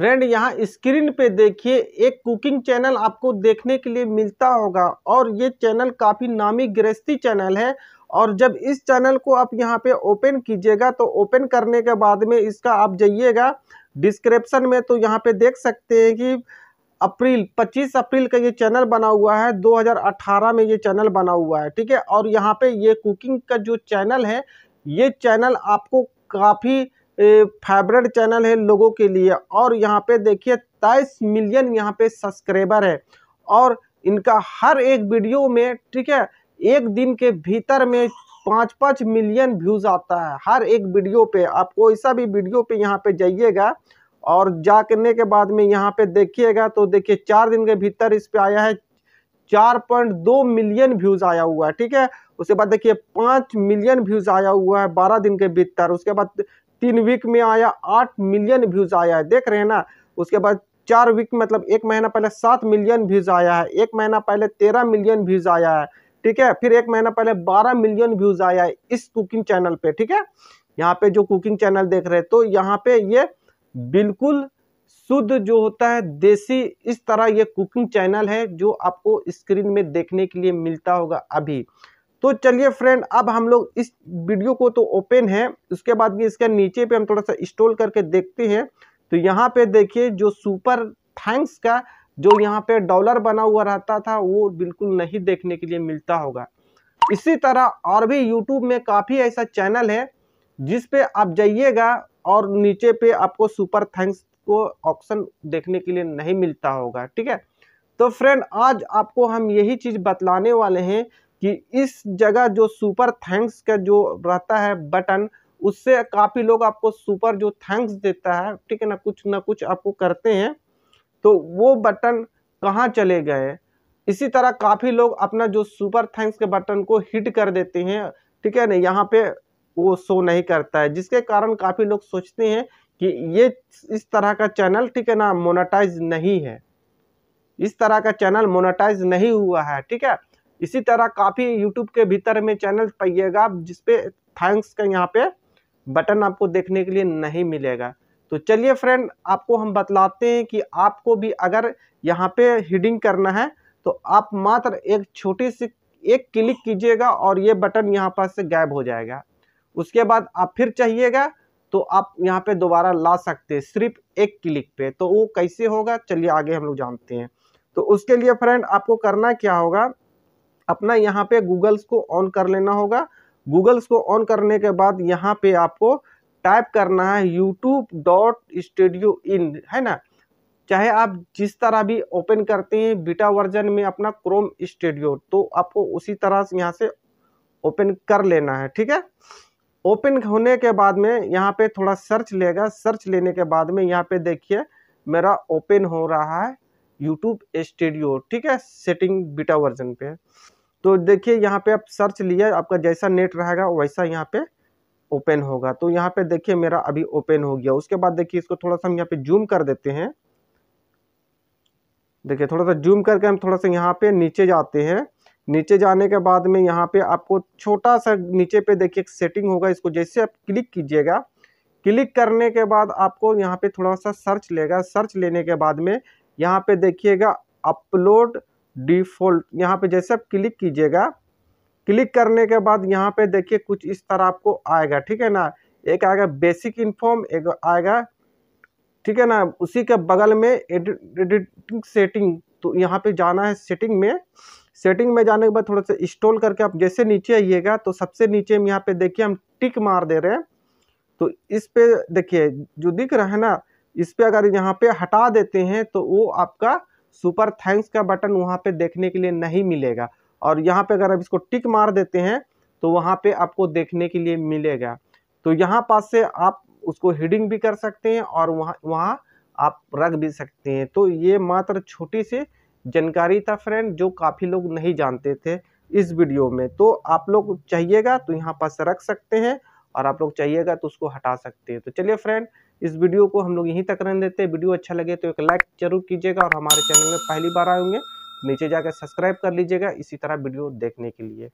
friend यहाँ screen पे देखिए एक कुकिंग चैनल आपको देखने के लिए मिलता होगा और ये चैनल काफ़ी नामी गृहस्थी चैनल है और जब इस चैनल को आप यहाँ पे ओपन कीजिएगा तो ओपन करने के बाद में इसका आप जाइएगा डिस्क्रिप्शन में तो यहाँ पे देख सकते हैं कि अप्रैल 25 अप्रैल का ये चैनल बना हुआ है 2018 में ये चैनल बना हुआ है ठीक है और यहाँ पे ये कुकिंग का जो चैनल है ये चैनल आपको काफ़ी फेवरेट चैनल है लोगों के लिए और यहाँ पे देखिए तेईस मिलियन यहाँ पे सब्सक्राइबर है और इनका हर एक वीडियो में ठीक है एक दिन के भीतर में पाँच पाँच मिलियन व्यूज़ आता है हर एक वीडियो पे आप कोई सा भी वीडियो पे यहाँ पे जाइएगा और जा करने के बाद में यहाँ पे देखिएगा तो देखिए चार दिन के भीतर इस पर आया है चार पॉइंट दो मिलियन व्यूज़ आया हुआ है ठीक है उसके बाद देखिए पाँच मिलियन व्यूज़ आया हुआ है बारह दिन के भीतर उसके बाद तीन वीक में आया आठ मिलियन व्यूज आया है देख रहे हैं ना उसके बाद चार वीक मतलब एक महीना पहले सात मिलियन व्यूज आया है एक महीना पहले तेरह मिलियन व्यूज आया है ठीक है फिर एक महीना पहले बारह मिलियन व्यूज आया है इस कुकिंग चैनल पे ठीक है यहाँ पे जो कुकिंग चैनल देख रहे हैं तो यहाँ पे ये बिल्कुल शुद्ध जो होता है देसी इस तरह ये कुकिंग चैनल है जो आपको स्क्रीन में देखने के लिए मिलता होगा अभी तो चलिए फ्रेंड अब हम लोग इस वीडियो को तो ओपन है उसके बाद में इसके नीचे पे हम थोड़ा सा इंस्टॉल करके देखते हैं तो यहाँ पे देखिए जो सुपर थैंक्स का जो यहाँ पे डॉलर बना हुआ रहता था वो बिल्कुल नहीं देखने के लिए मिलता होगा इसी तरह और भी यूट्यूब में काफ़ी ऐसा चैनल है जिस आप जाइएगा और नीचे पे आपको सुपर थैंक्स को ऑप्शन देखने के लिए नहीं मिलता होगा ठीक है तो फ्रेंड आज आपको हम यही चीज़ बतलाने वाले हैं कि इस जगह जो सुपर थैंक्स का जो रहता है बटन उससे काफ़ी लोग आपको सुपर जो थैंक्स देता है ठीक है ना कुछ ना कुछ आपको करते हैं तो वो बटन कहाँ चले गए इसी तरह काफ़ी लोग अपना जो सुपर थैंक्स के बटन को हिट कर देते हैं ठीक है ना यहाँ पे वो शो नहीं करता है जिसके कारण काफ़ी लोग सोचते हैं कि ये इस तरह का चैनल ठीक है ना मोनेटाइज नहीं है इस तरह का चैनल मोनेटाइज नहीं हुआ है ठीक है इसी तरह काफ़ी यूट्यूब के भीतर में चैनल पाइएगा जिसपे थैंक्स का यहाँ पे बटन आपको देखने के लिए नहीं मिलेगा तो चलिए फ्रेंड आपको हम बतलाते हैं कि आपको भी अगर यहाँ पे हिडिंग करना है तो आप मात्र एक छोटी सी एक क्लिक कीजिएगा और ये बटन यहाँ पर से गायब हो जाएगा उसके बाद आप फिर चाहिएगा तो आप यहाँ पे दोबारा ला सकते हैं सिर्फ एक क्लिक पे तो वो कैसे होगा चलिए आगे हम लोग जानते हैं तो उसके लिए फ्रेंड आपको करना क्या होगा अपना यहाँ पे गूगल्स को ऑन कर लेना होगा गूगल्स को ऑन करने के बाद यहाँ पे आपको टाइप करना है यूट्यूब डॉट स्टूडियो इन है ना चाहे आप जिस तरह भी ओपन करते हैं बीटा वर्जन में अपना क्रोम स्टूडियो तो आपको उसी तरह से यहाँ से ओपन कर लेना है ठीक है ओपन होने के बाद में यहाँ पे थोड़ा सर्च लेगा सर्च लेने के बाद में यहाँ पे देखिए मेरा ओपन हो रहा है यूट्यूब स्टूडियो ठीक है सेटिंग बीटा वर्जन पे तो देखिए यहाँ पे आप सर्च लिया आपका जैसा नेट रहेगा वैसा यहाँ पे ओपन होगा तो यहाँ पे देखिए मेरा अभी ओपन हो गया उसके बाद देखिए इसको थोड़ा सा हम यहाँ पे जूम कर देते हैं देखिए थोड़ा सा जूम करके हम थोड़ा सा यहाँ पे नीचे जाते हैं नीचे जाने के बाद में यहाँ पे आपको छोटा सा नीचे पे देखिए एक सेटिंग होगा इसको जैसे आप क्लिक कीजिएगा क्लिक करने के बाद आपको यहाँ पे थोड़ा सा सर्च लेगा सर्च लेने के बाद में यहाँ पे देखिएगा अपलोड डिफ़ॉल्ट यहाँ पे जैसे आप क्लिक कीजिएगा क्लिक करने के बाद यहाँ पे देखिए कुछ इस तरह आपको आएगा ठीक है ना एक आएगा बेसिक इन्फॉर्म एक आएगा ठीक है ना उसी के बगल में एडिटिंग सेटिंग तो यहाँ पे जाना है सेटिंग में सेटिंग में जाने के बाद थोड़ा सा इंस्टॉल करके आप जैसे नीचे आइएगा तो सबसे नीचे हम यहाँ पे देखिए हम टिक मार दे रहे हैं तो इस पे देखिए जो दिख रहा है ना इस पर अगर यहाँ पे हटा देते हैं तो वो आपका सुपर थैंक्स का बटन वहाँ पे देखने के लिए नहीं मिलेगा और यहाँ पे अगर आप इसको टिक मार देते हैं तो वहाँ पे आपको देखने के लिए मिलेगा तो यहाँ पास से आप उसको हीडिंग भी कर सकते हैं और वहाँ वहाँ आप रख भी सकते हैं तो ये मात्र छोटी सी जानकारी था फ्रेंड जो काफ़ी लोग नहीं जानते थे इस वीडियो में तो आप लोग चाहिएगा तो यहाँ पास रख सकते हैं और आप लोग चाहिएगा तो उसको हटा सकते हैं तो चलिए फ्रेंड इस वीडियो को हम लोग यहीं तक रहने देते हैं वीडियो अच्छा लगे तो एक लाइक जरूर कीजिएगा और हमारे चैनल में पहली बार आए होंगे नीचे जाकर सब्सक्राइब कर लीजिएगा इसी तरह वीडियो देखने के लिए